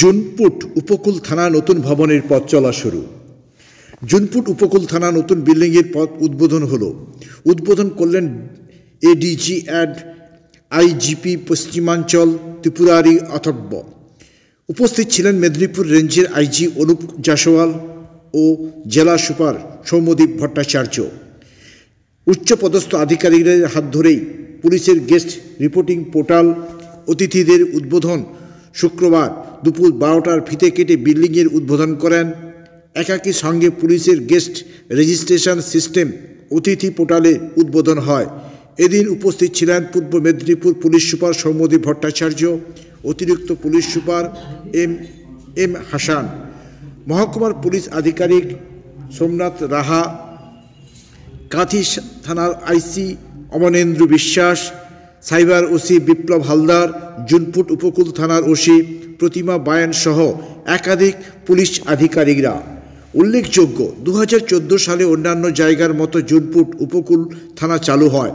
জুনপুট উপকূল থানা নতুন ভবনের পথ চলা শুরু জুনপুট উপকূল থানা নতুন বিল্ডিংয়ের পথ উদ্বোধন হলো উদ্বোধন করলেন এডিজি অ্যাড আইজিপি পশ্চিমাঞ্চল ত্রিপুরারি অথব্য উপস্থিত ছিলেন মেদিনীপুর রেঞ্জের আইজি অনুপ জাসওয়াল ও জেলা সুপার সৌম্যদীপ ভট্টাচার্য উচ্চপদস্থ আধিকারিকদের হাত ধরেই পুলিশের গেস্ট রিপোর্টিং পোর্টাল অতিথিদের উদ্বোধন শুক্রবার দুপুর বারোটার ফিতে কেটে বিল্ডিংয়ের উদ্বোধন করেন একাকি সঙ্গে পুলিশের গেস্ট রেজিস্ট্রেশন সিস্টেম অতিথি পোর্টালে উদ্বোধন হয় এদিন উপস্থিত ছিলেন পূর্ব মেদিনীপুর পুলিশ সুপার সৌমদী ভট্টাচার্য অতিরিক্ত police super M M Hasan মহকুমার পুলিশ আধিকারিক সোমনাথ রাহা কাঁথি থানার IC Amanendra Biswas cyber OC Biplab Haldar Junput উপকূল থানার ওসি প্রতিমা বায়ান সহ একাধিক পুলিশ আধিকারিকরা উল্লেখযোগ্য দু সালে অন্যান্য জায়গার মতো জুনপুট উপকূল থানা চালু হয়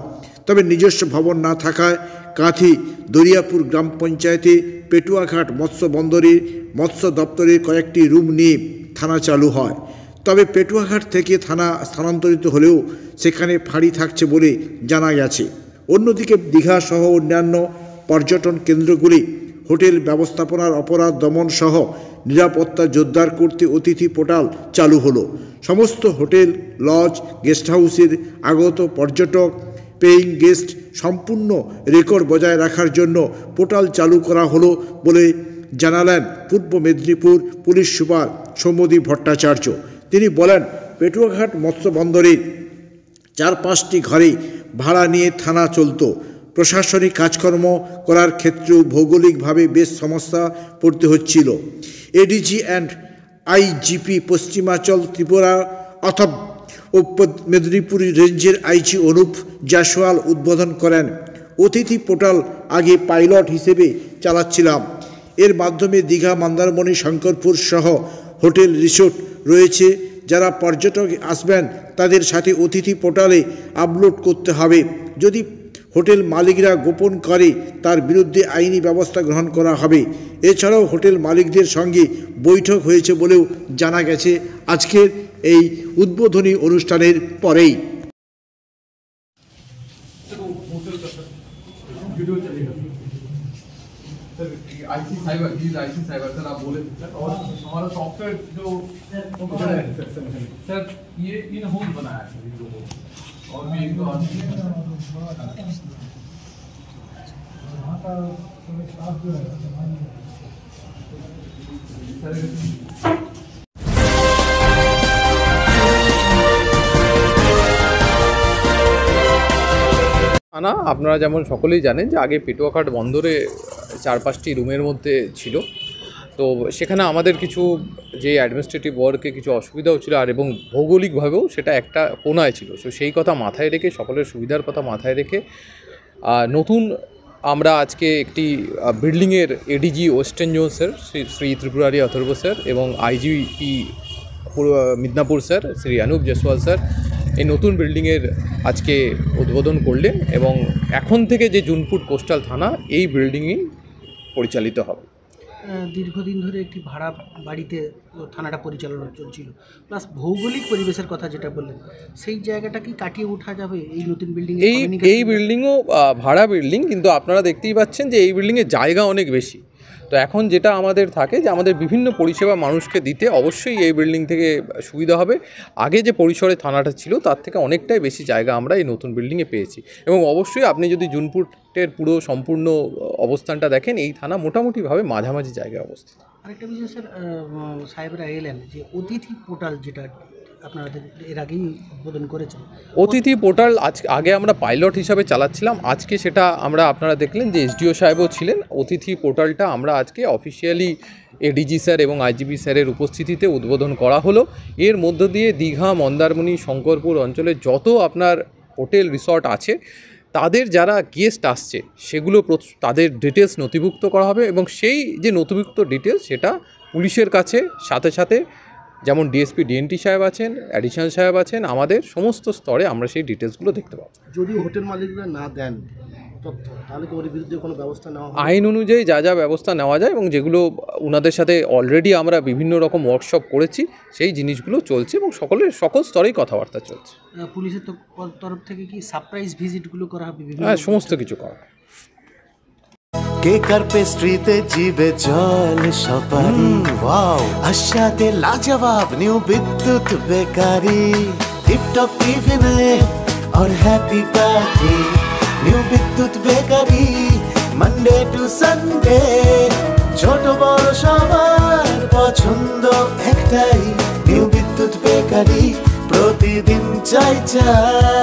তবে নিজস্ব ভবন না থাকায় কাঁথি দরিয়াপুর গ্রাম পঞ্চায়েতে পেটুয়াঘাট মৎস্য বন্দরে মৎস্য দপ্তরের কয়েকটি রুম নিয়ে থানা চালু হয় তবে পেটুয়াঘাট থেকে থানা স্থানান্তরিত হলেও সেখানে ফাঁড়ি থাকছে বলে জানা গেছে অন্যদিকে দীঘাসহ অন্যান্য পর্যটন কেন্দ্রগুলি হোটেল ব্যবস্থাপনার অপরাধ দমন সহ নিরাপত্তা জোরদার করতে অতিথি পোর্টাল চালু হলো সমস্ত হোটেল লজ গেস্ট হাউসের আগত পর্যটক পেইং গেস্ট সম্পূর্ণ রেকর্ড বজায় রাখার জন্য পোর্টাল চালু করা হলো বলে জানালেন পূর্ব মেদিনীপুর পুলিশ সুপার সৌমদী ভট্টাচার্য তিনি বলেন পেটুয়াঘাট মৎস্য বন্দরের চার পাঁচটি ঘরে ভাড়া নিয়ে থানা চলত প্রশাসনিক কাজকর্ম করার ক্ষেত্রেও ভৌগোলিকভাবে বেশ সমস্যা পড়তে হচ্ছিল এডিজি অ্যান্ড আইজিপি পশ্চিমাচল ত্রিপুরা অথব ও মেদিনীপুর রেঞ্জের আইজি অনুপ জাসওয়াল উদ্বোধন করেন অতিথি পোর্টাল আগে পাইলট হিসেবে চালাচ্ছিলাম এর মাধ্যমে দীঘা মন্দারমণি শঙ্করপুর সহ হোটেল রিসোর্ট রয়েছে যারা পর্যটক আসবেন তাদের সাথে অতিথি পোর্টালে আপলোড করতে হবে যদি হোটেল মালিকরা গোপন করে তার বিরুদ্ধে আইনি ব্যবস্থা গ্রহণ করা হবে এছাড়াও হোটেল মালিকদের সঙ্গে বৈঠক হয়েছে বলেও জানা গেছে আজকের এই উদ্বোধনী অনুষ্ঠানের পরেই ভিডিও আপনারা যেমন সকলেই জানেন যে আগে পিটুয়াঘাট বন্দরে চার পাঁচটি রুমের মধ্যে ছিল তো সেখানে আমাদের কিছু যে অ্যাডমিনিস্ট্রেটিভ ওয়ার্কে কিছু অসুবিধাও ছিল আর এবং ভৌগোলিকভাবেও সেটা একটা কোনায় ছিল সো সেই কথা মাথায় রেখে সকলের সুবিধার কথা মাথায় রেখে নতুন আমরা আজকে একটি বিল্ডিংয়ের ADG western zone sir Shri Tripurari Atharva sir এবং IGP Midnapore sir Shri Anup Jaiswal sir এই নতুন বিল্ডিংয়ের আজকে উদ্বোধন করলেন এবং এখন থেকে যে জুনপুর কোস্টাল থানা এই বিল্ডিংয়ে পরিচালিত হবে দীর্ঘদিন ধরে একটি ভাড়া বাড়িতে থানাটা পরিচালনা চলছিল প্লাস ভৌগোলিক পরিবেশের কথা যেটা বললেন সেই জায়গাটা কি কাটিয়ে ওঠা যাবে এই নতুন বিল্ডিং এই এই বিল্ডিংও ভাড়া বিল্ডিং কিন্তু আপনারা দেখতেই পাচ্ছেন যে এই বিল্ডিংয়ের জায়গা অনেক বেশি তো এখন যেটা আমাদের থাকে যে আমাদের বিভিন্ন পরিষেবা মানুষকে দিতে অবশ্যই এই বিল্ডিং থেকে সুবিধা হবে আগে যে পরিসরে থানাটা ছিল তার থেকে অনেকটাই বেশি জায়গা আমরা এই নতুন বিল্ডিংয়ে পেয়েছি এবং অবশ্যই আপনি যদি জুনপুরের পুরো সম্পূর্ণ অবস্থানটা দেখেন এই থানা মোটামুটিভাবে মাঝামাঝি জায়গায় অবস্থিত আরেকটা বিষয় স্যার সাহেবরা এলেন যে অতিথি পোর্টাল যেটা অতিথি পোর্টাল আজ আগে আমরা পাইলট হিসাবে চালাচ্ছিলাম আজকে সেটা আমরা আপনারা দেখলেন যে এসডিও সাহেবও ছিলেন অতিথি পোর্টালটা আমরা আজকে অফিসিয়ালি এডিজি স্যার এবং আইজিবি স্যারের উপস্থিতিতে উদ্বোধন করা হলো এর মধ্য দিয়ে দীঘা মন্দারমণি শঙ্করপুর অঞ্চলে যত আপনার হোটেল রিসর্ট আছে তাদের যারা গেস্ট আসছে সেগুলো তাদের ডিটেলস নথিভুক্ত করা হবে এবং সেই যে নথিভুক্ত ডিটেলস সেটা পুলিশের কাছে সাথে সাথে যেমন ডিএসপি ডিএনটি সাহেব আছেন অ্যাডিশনাল সাহেব আছেন আমাদের সমস্ত স্তরে আমরা সেই ডিটেলসগুলো দেখতে পাবো যদি হোটেল মালিকরা না দেন ব্যবস্থা আইন অনুযায়ী যা যা ব্যবস্থা নেওয়া যায় এবং যেগুলো ওনাদের সাথে অলরেডি আমরা বিভিন্ন রকম ওয়ার্কশপ করেছি সেই জিনিসগুলো চলছে এবং সকলের সকল স্তরেই কথাবার্তা চলছে পুলিশের তরফ থেকে কি সারপ্রাইজ ভিজিটগুলো করা হবে হ্যাঁ সমস্ত কিছু করা কেকার পেস্ট্রিতে জিবে জল সপারি ওয়াও আশাতে লাজবাব নিউ বিদ্যুৎ বেকারি টিপটপ টিফিনে और happy party new Bidyut bakery Monday to Sunday ছোট বড় সবার পছন্দ একটাই নিউ বিদ্যুৎ বেকারি প্রতিদিন চাই চাই